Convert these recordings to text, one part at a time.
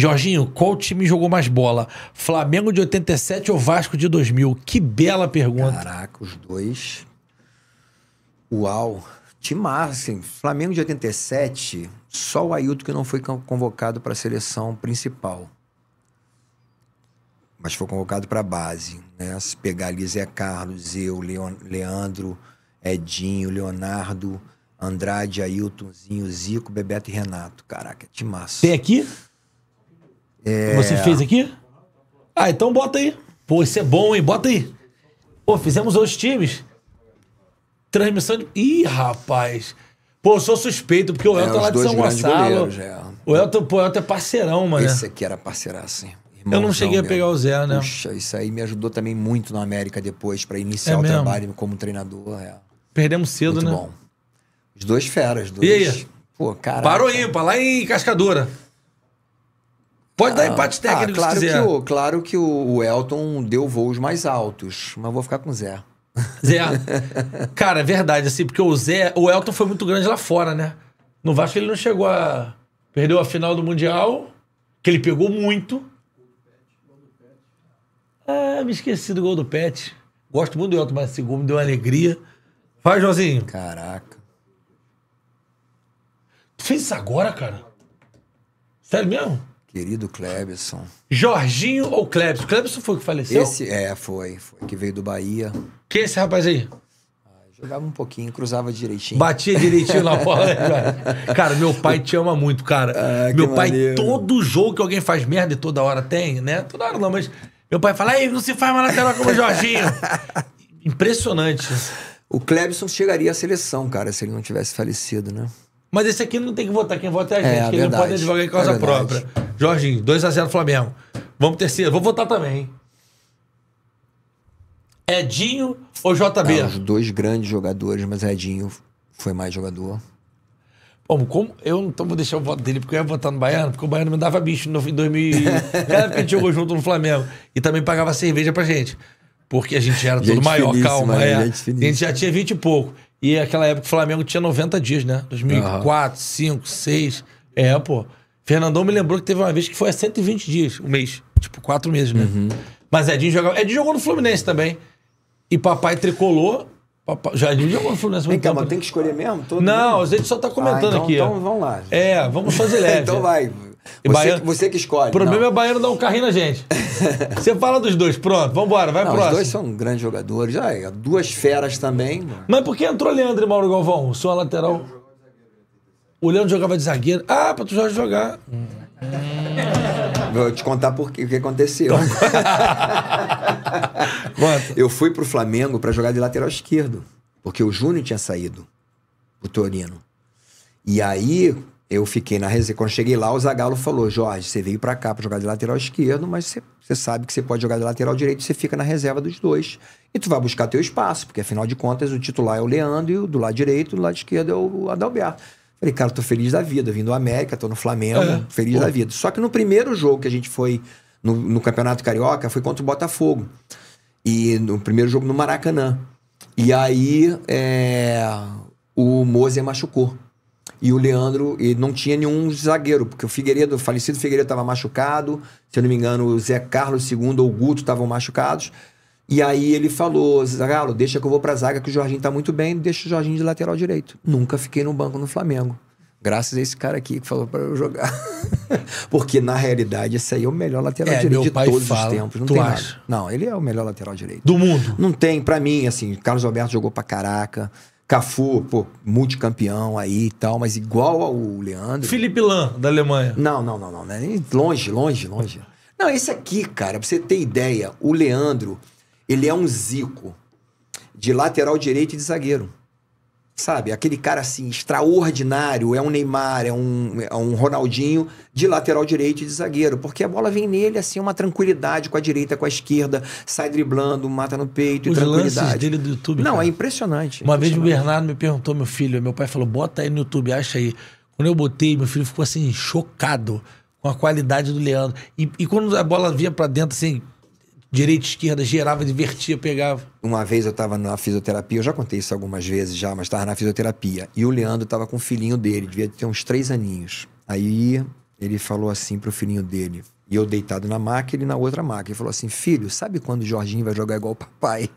Jorginho, qual time jogou mais bola? Flamengo de 87 ou Vasco de 2000? Que bela pergunta. Caraca, os dois. Uau. Timar, assim, Flamengo de 87, só o Ailton que não foi convocado para a seleção principal. Mas foi convocado para a base. Né? Se pegar ali Zé Carlos, eu, Leon, Leandro, Edinho, Leonardo, Andrade, Ailtonzinho, Zico, Bebeto e Renato. Caraca, massa. Tem aqui? É... Você fez aqui? Ah, então bota aí. Pô, isso é bom, hein? Bota aí. Pô, fizemos dois times. Transmissão de. Ih, rapaz. Pô, eu sou suspeito, porque o é, Elton é, lá de São Gonçalo. É. O Elton, pô, o Elton é parceirão, mano. Esse aqui era parceiraço, sim. Irmãozão eu não cheguei a pegar o Zé, né? Puxa, isso aí me ajudou também muito na América depois, para iniciar é o trabalho como treinador. É. Perdemos cedo, muito né? bom. Os dois feras, dois. E aí? Pô, cara. Parou aí, pra lá em Cascadura. Pode ah, dar empate ah, técnico ah, claro se quiser. Que o, claro que o Elton deu voos mais altos, mas vou ficar com Zé. Zé. Cara, é verdade, assim, porque o Zé, o Elton foi muito grande lá fora, né? No Vasco ele não chegou a. Perdeu a final do Mundial, que ele pegou muito. Ah, me esqueci do gol do Pet. Gosto muito do Elton, mas esse gol me deu uma alegria. Vai, Joãozinho. Caraca. Tu fez isso agora, cara? Sério mesmo? Querido Clebson. Jorginho ou Clebson? Clebson foi o que faleceu? Esse, é, foi. Foi que veio do Bahia. Que é esse rapaz aí? Ah, jogava um pouquinho, cruzava direitinho. Batia direitinho na bola. Né, cara, meu pai te ama muito, cara. Ah, meu pai, maneiro. todo jogo que alguém faz merda e toda hora tem, né? Toda hora não, mas meu pai fala, ei, não se faz mais lateral como o Jorginho. Impressionante. O Clebson chegaria à seleção, cara, se ele não tivesse falecido, né? Mas esse aqui não tem que votar. Quem vota é a é, gente, é, que ele não pode advogar em causa é própria. Jorginho, 2x0 Flamengo. Vamos terceiro. Vou votar também, Edinho ou JB? Ah, tá, os dois grandes jogadores, mas Edinho foi mais jogador. Bom, como eu não então vou deixar o voto dele, porque eu ia votar no Baiano, porque o Baiano me dava bicho no, em 2000. Cada vez que a gente jogou junto no Flamengo. E também pagava cerveja pra gente. Porque a gente era gente todo maior, calma. Né? É. a gente já tinha 20 e pouco. E aquela época o Flamengo tinha 90 dias, né? 2004, 2005, 2006. É, pô. Fernandão me lembrou que teve uma vez que foi a 120 dias, um mês. Tipo, quatro meses, né? Uhum. Mas Edinho jogava. Edinho jogou no Fluminense também. E papai tricolou. Papai... Já Edinho jogou no Fluminense. Então, cá, mas tem que escolher mesmo? Todo Não, mundo? a gente só tá ah, comentando ah, então, aqui. Então vamos lá. É, vamos fazer leve. então vai. Você, baiano, você que escolhe. O problema não. é o baiano dar um carrinho na gente. você fala dos dois, pronto, vambora, vai não, próximo. Os dois são grandes jogadores, ah, duas feras também. Mas por que entrou Leandro e Mauro Galvão? Sua lateral. O Leandro jogava de zagueiro. Ah, pra tu já jogar. Vou te contar por que, o que aconteceu. Então, eu fui pro Flamengo para jogar de lateral esquerdo, porque o Júnior tinha saído, o Torino. E aí, eu fiquei na reserva. Quando cheguei lá, o Zagallo falou: Jorge, você veio para cá para jogar de lateral esquerdo, mas você, você, sabe que você pode jogar de lateral direito, você fica na reserva dos dois. E tu vai buscar teu espaço, porque afinal de contas o titular é o Leandro e o do lado direito, do lado esquerdo é o Adalberto. Falei, cara, tô feliz da vida, vim do América, tô no Flamengo, é. feliz Pô. da vida. Só que no primeiro jogo que a gente foi no, no Campeonato Carioca foi contra o Botafogo. E no primeiro jogo no Maracanã. E aí é, o Mozer machucou. E o Leandro, e não tinha nenhum zagueiro, porque o Figueiredo, o falecido Figueiredo estava machucado, se eu não me engano, o Zé Carlos II ou o Guto estavam machucados. E aí ele falou: Zagalo, deixa que eu vou pra zaga, que o Jorginho tá muito bem, deixa o Jorginho de lateral direito. Nunca fiquei no banco no Flamengo. Graças a esse cara aqui que falou para eu jogar. Porque, na realidade, esse aí é o melhor lateral é, direito de todos fala, os tempos. Não tu tem acha? Nada. Não, ele é o melhor lateral direito. Do mundo? Não tem, para mim, assim, Carlos Alberto jogou pra caraca. Cafu, pô, multicampeão aí e tal, mas igual ao Leandro. Felipe Lan, da Alemanha. Não, não, não, não. Né? Longe, longe, longe. Não, esse aqui, cara, pra você ter ideia, o Leandro, ele é um Zico de lateral direito e de zagueiro sabe? Aquele cara assim, extraordinário, é um Neymar, é um, é um Ronaldinho, de lateral direito e de zagueiro, porque a bola vem nele assim, uma tranquilidade com a direita, com a esquerda, sai driblando, mata no peito Os e tranquilidade. Lances dele do YouTube. Não, cara. é impressionante. Uma impressionante. vez o Bernardo me perguntou, meu filho, meu pai falou, bota aí no YouTube, acha aí. Quando eu botei, meu filho ficou assim, chocado com a qualidade do Leandro. E, e quando a bola vinha para dentro, assim, direita, esquerda, girava, divertia, pegava. Uma vez eu estava na fisioterapia, eu já contei isso algumas vezes já, mas estava na fisioterapia. E o Leandro estava com o filhinho dele, devia ter uns três aninhos. Aí ele falou assim pro filhinho dele, e eu deitado na maca, ele na outra maca. Ele falou assim: Filho, sabe quando o Jorginho vai jogar igual o papai?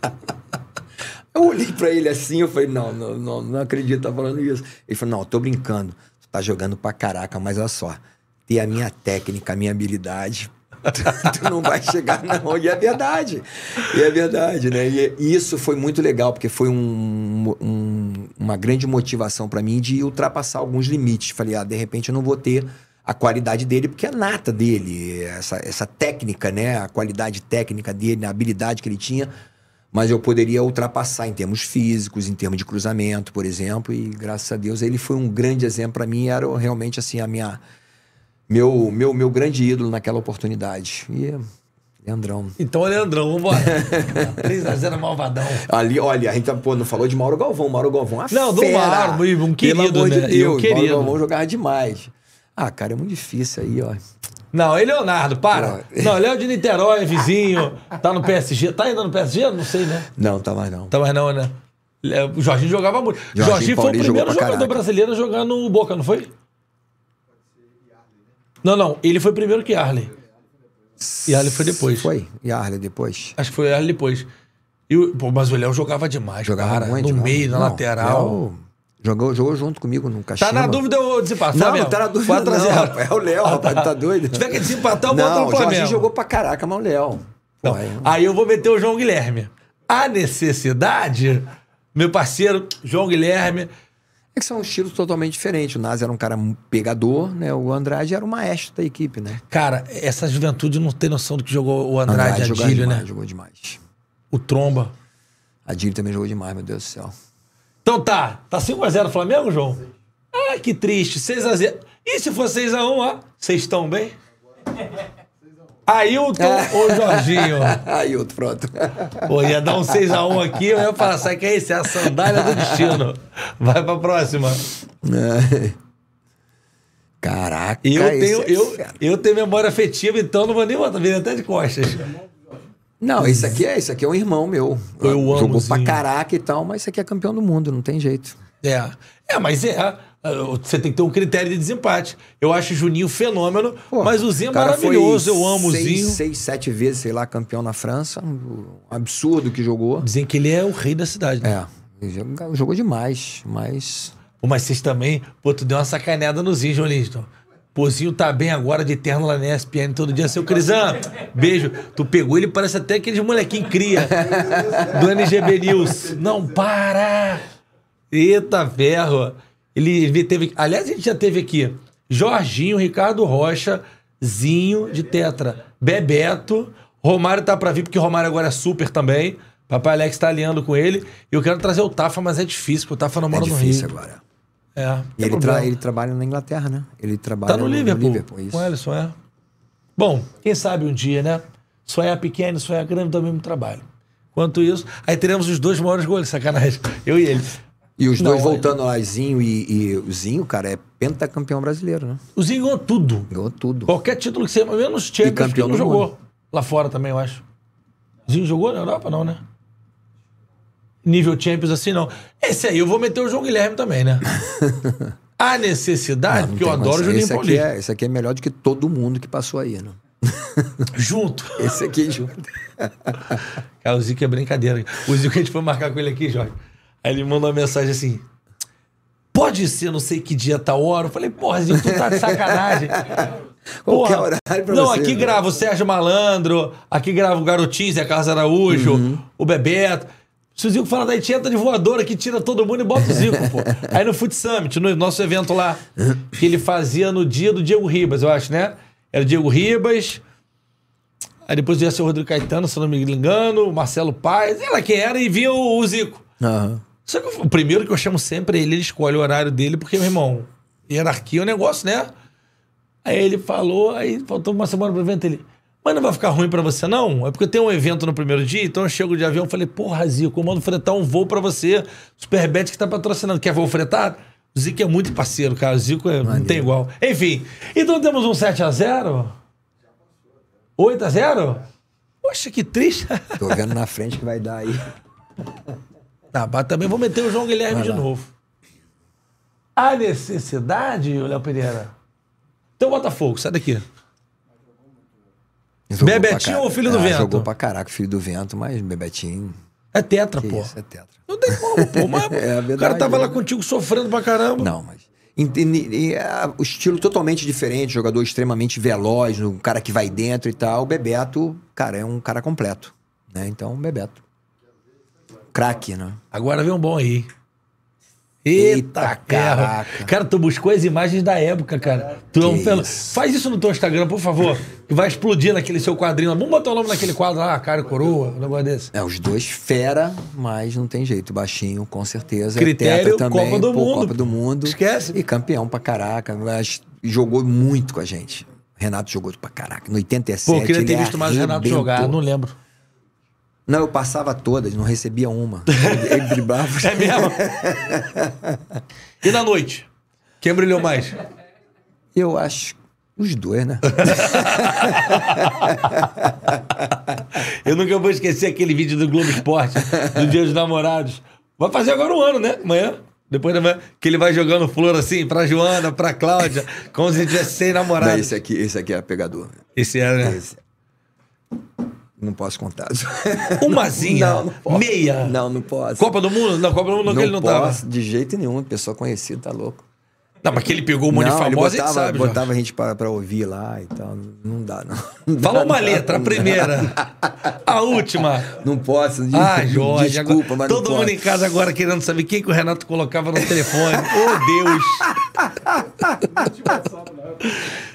eu olhei para ele assim, eu falei: Não, não, não, não acredito, tá falando isso. Ele falou: Não, tô brincando, tu tá jogando pra caraca, mas olha só, ter a minha técnica, a minha habilidade tu, tu, não vai chegar, não. E é verdade. E é verdade, né? E, é, e isso foi muito legal, porque foi um, um, uma grande motivação para mim de ultrapassar alguns limites. Falei, ah, de repente eu não vou ter a qualidade dele, porque é nata dele, essa, essa técnica, né? A qualidade técnica dele, a habilidade que ele tinha. Mas eu poderia ultrapassar em termos físicos, em termos de cruzamento, por exemplo. E graças a Deus ele foi um grande exemplo para mim. Era realmente assim a minha meu, meu, meu grande ídolo naquela oportunidade. E é Leandrão. Então é Leandrão, vambora. 3x0 é Malvadão. Ali, olha, a gente tá, pô, não falou de Mauro Galvão. Mauro Galvão, a Não, fera. do né? Mauro, um querido, Pelo amor né? de Deus, Eu, querido. Mauro Galvão jogava demais. Ah, cara, é muito difícil aí, ó. Não, e é Leonardo, para. Não, não de Niterói, vizinho. tá no PSG. Tá ainda no PSG? Não sei, né? Não, tá mais não. Tá mais não, né? O Jorginho jogava muito. Jorginho, Jorginho foi o primeiro jogador caraca. brasileiro a jogar no Boca, não foi? Não, não. Ele foi primeiro que Arley. e Arley foi depois. Foi? e Arley depois? Acho que foi Arley depois. E o, pô, mas o Léo jogava demais, jogava cara. Muito, no meio, na não, lateral. Léo jogou, jogou junto comigo no tá cachimbo. Tá na dúvida, eu desempatar. Não, Flamengo. não tá na dúvida. não, rapaz, é o Léo, ah, rapaz, tá. tá doido. Se tiver que desempatar, eu boto no Flamengo. O Jorginho jogou pra caraca, mas o Léo. Não, é aí eu vou meter o João Guilherme. A necessidade, meu parceiro, João Guilherme que são estilos totalmente diferentes. O Nas era um cara pegador, né? O Andrade era o maestro da equipe, né? Cara, essa juventude não tem noção do que jogou o Andrade, Andrade Adílio, né? demais, né? Jogou demais. O Tromba. Adílio também jogou demais, meu Deus do céu. Então tá. Tá 5x0 o Flamengo, João? Ai, que triste. 6x0. E se for 6x1, ó? Vocês estão bem? Ailton ou ah. Jorginho? Ailton, pronto. Pô, ia dar um 6x1 aqui, eu ia falar, sabe que é esse? É a sandália do destino. Vai pra próxima. É. Caraca, eu tenho, é eu, eu tenho memória afetiva, então não vou nem botar, vem até de costas. Não, isso aqui é, isso aqui é um irmão meu. Eu amo. Jogou pra caraca e tal, mas isso aqui é campeão do mundo, não tem jeito. É. É, mas é. Ah, você tem que ter um critério de desempate. Eu acho o Juninho fenômeno, Pô, mas o Zinho é maravilhoso. Eu amo seis, o Zinho. Seis, sete vezes, sei lá, campeão na França. Um absurdo que jogou. Dizem que ele é o rei da cidade, né? É. Jogou, jogou demais, mas. Pô, mas vocês também. Pô, tu deu uma sacaneada no Zinho, João Liston. Pozinho tá bem agora de terno lá na ESPN todo dia. Seu Crisan, beijo. Tu pegou ele, parece até aqueles molequinhos cria do NGB News. Não para! Eita ferro! Ele, teve. Aliás, a gente já teve aqui Jorginho, Ricardo Rocha, Zinho de Tetra, Bebeto. Romário tá para vir, porque Romário agora é super também. Papai Alex tá alinhando com ele. E eu quero trazer o Tafa, mas é difícil, porque o Tafa não mora é no Rio. É difícil agora. É. E ele, tra ele, trabalha na Inglaterra, né? Ele trabalha tá no, no Liverpool. No Liverpool isso. Com Ellison, é. Bom, quem sabe um dia, né? Sonhar é pequeno e a é grande dá o mesmo trabalho. Quanto isso, aí teremos os dois maiores gols sacanagem. Eu e ele. E os dois não, voltando lá, Zinho e, e Zinho, cara, é pentacampeão brasileiro, né? O Zinho ganhou tudo. Ganhou tudo. Qualquer título que você. Menos Champions, e campeão que ele jogou. Mundo. Lá fora também, eu acho. Zinho jogou na Europa, não, né? Nível Champions assim, não. Esse aí eu vou meter o João Guilherme também, né? A necessidade, ah, não, não que eu adoro o Juninho Paulista. Aqui é, esse aqui é melhor do que todo mundo que passou aí, né? junto. Esse aqui é junto. Cara, o Zico é brincadeira. O Zico a gente foi marcar com ele aqui, Jorge. Aí ele mandou uma mensagem assim: pode ser não sei que dia, tá hora. Eu falei, porra, gente, tu tá de sacanagem. Qualquer é porra, horário pra não, você, aqui né? grava o Sérgio Malandro, aqui grava o Garotinho, Zé Carlos Araújo, uhum. o Bebeto. Se o Zico fala da etiqueta de voadora que tira todo mundo e bota o Zico, pô. Aí no Food Summit, no nosso evento lá, que ele fazia no dia do Diego Ribas, eu acho, né? Era o Diego Ribas, aí depois ia ser o Rodrigo Caetano, se não me engano, o Marcelo Paz, ela quem era, e vinha o, o Zico. Uhum. Só que o primeiro que eu chamo sempre é ele, ele escolhe o horário dele, porque, meu irmão, hierarquia é um negócio, né? Aí ele falou, aí faltou uma semana pro evento, ele... Mas não vai ficar ruim para você, não? É porque tem um evento no primeiro dia, então eu chego de avião e falei, porra, Zico, eu mando fretar um voo para você. Superbet que tá patrocinando. Quer voo fretar O Zico é muito parceiro, cara. O Zico é, não tem igual. Enfim, então temos um 7x0? 8x0? Poxa, que triste. Tô vendo na frente que vai dar aí. Tá, mas também vou meter o João Guilherme de novo. A necessidade, Léo Pereira? Então, Botafogo, sai daqui. Jogou Bebetinho ou Filho do ah, Vento? Jogou pra caraca, Filho do Vento, mas Bebetinho... É tetra, que pô. Isso, é tetra. Não tem como, pô. Mas é verdade, é o cara tava lá é. contigo sofrendo pra caramba. Não, mas... E, e, e, o estilo totalmente diferente, jogador extremamente veloz, um cara que vai dentro e tal. O Bebeto, cara, é um cara completo. Né? Então, Bebeto. Craque, né? Agora vem um bom aí. Eita, Eita cara. Cara, tu buscou as imagens da época, cara. Tu é um fel... Faz isso no teu Instagram, por favor. Que vai explodir naquele seu quadrinho. Vamos botar o nome naquele quadro lá, cara e coroa, um negócio desse. É, os dois fera, mas não tem jeito. Baixinho, com certeza. É Critério, também, Copa do pô, Mundo. Copa do Mundo. Esquece. E campeão pra caraca. Mas jogou muito com a gente. Renato jogou pra caraca. No 87, Pô, queria ter visto mais o Renato jogar, não lembro. Não, eu passava todas, não recebia uma. Ele, driblava. É mesmo? e na noite? Quem brilhou mais? Eu acho os dois, né? eu nunca vou esquecer aquele vídeo do Globo Esporte, do Dia dos Namorados. Vai fazer agora um ano, né? Amanhã. Depois da manhã, que ele vai jogando flor assim pra Joana, pra Cláudia, como se tivesse sem namorado. Não, esse aqui, esse aqui é pegador. Esse era, é, né? Esse. Não posso contar. Umazinha? não, não posso. Meia? Não, não posso. Copa do Mundo? Não, Copa do Mundo não, ele não posso, tava. de jeito nenhum. Pessoa conhecida, tá louco. Não, mas que ele pegou um monte de famosa, ele botava, sabe, botava já. a gente pra, pra, ouvir lá e tal. Não dá, não. não Fala dá, uma não, letra, a primeira. a última. Não posso. De, ah, Jorge. Desculpa, agora, mas Todo mundo posso. em casa agora querendo saber quem que o Renato colocava no telefone. Ô, oh, Deus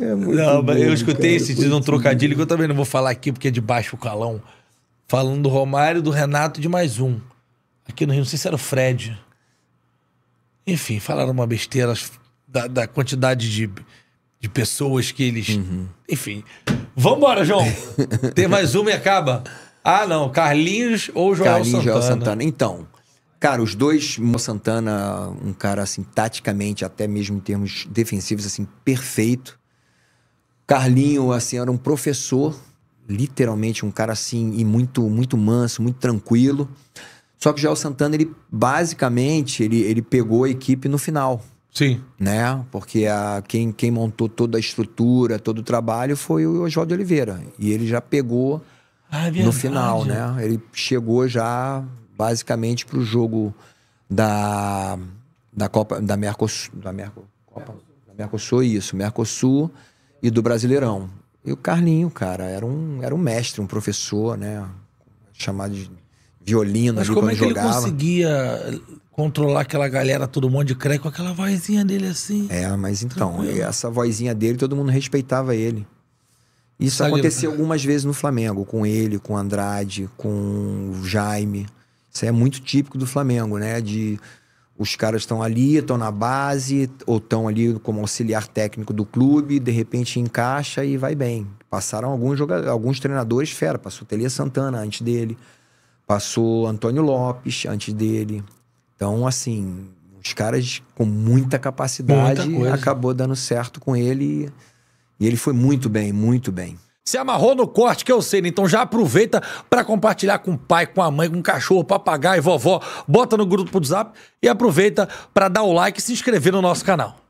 é não, bom, eu escutei cara, esse é um trocadilho que eu também não vou falar aqui porque é de baixo calão. Falando do Romário, do Renato de mais um. Aqui no Rio, não sei se era o Fred. Enfim, falaram uma besteira da, da quantidade de, de pessoas que eles. Uhum. Enfim. Vambora, João! Tem mais uma e acaba. Ah, não. Carlinhos ou João Carlinhos, Santana? Joel Santana. Então. Cara, os dois, Mo Santana, um cara assim, taticamente, até mesmo em termos defensivos, assim, perfeito. Carlinho, assim, era um professor, literalmente um cara assim, e muito, muito manso, muito tranquilo. Só que já o Santana, ele basicamente, ele, ele pegou a equipe no final. Sim. Né? Porque a, quem, quem montou toda a estrutura, todo o trabalho foi o Oswaldo Oliveira. E ele já pegou ah, é no final, né? Ele chegou já basicamente para o jogo da, da Copa da Mercosul, da, da Mercosul, isso, Mercosul e do Brasileirão. E o Carlinho, cara, era um, era um mestre, um professor, né? Chamado de violino Mas ali como é que jogava. ele conseguia controlar aquela galera, todo mundo de creio, com aquela vozinha dele assim? É, mas então, é, essa vozinha dele, todo mundo respeitava ele. Isso Sabe, aconteceu algumas vezes no Flamengo, com ele, com Andrade, com o Jaime. Isso é muito típico do Flamengo, né? De os caras estão ali, estão na base, ou estão ali como auxiliar técnico do clube, de repente encaixa e vai bem. Passaram alguns jogadores, alguns treinadores fera, passou Tele Santana antes dele, passou Antônio Lopes antes dele. Então, assim, os caras com muita capacidade muita acabou dando certo com ele e ele foi muito bem, muito bem. Se amarrou no corte, que eu sei, né? Então já aproveita para compartilhar com o pai, com a mãe, com o cachorro, papagaio, vovó. Bota no grupo do WhatsApp e aproveita para dar o like e se inscrever no nosso canal.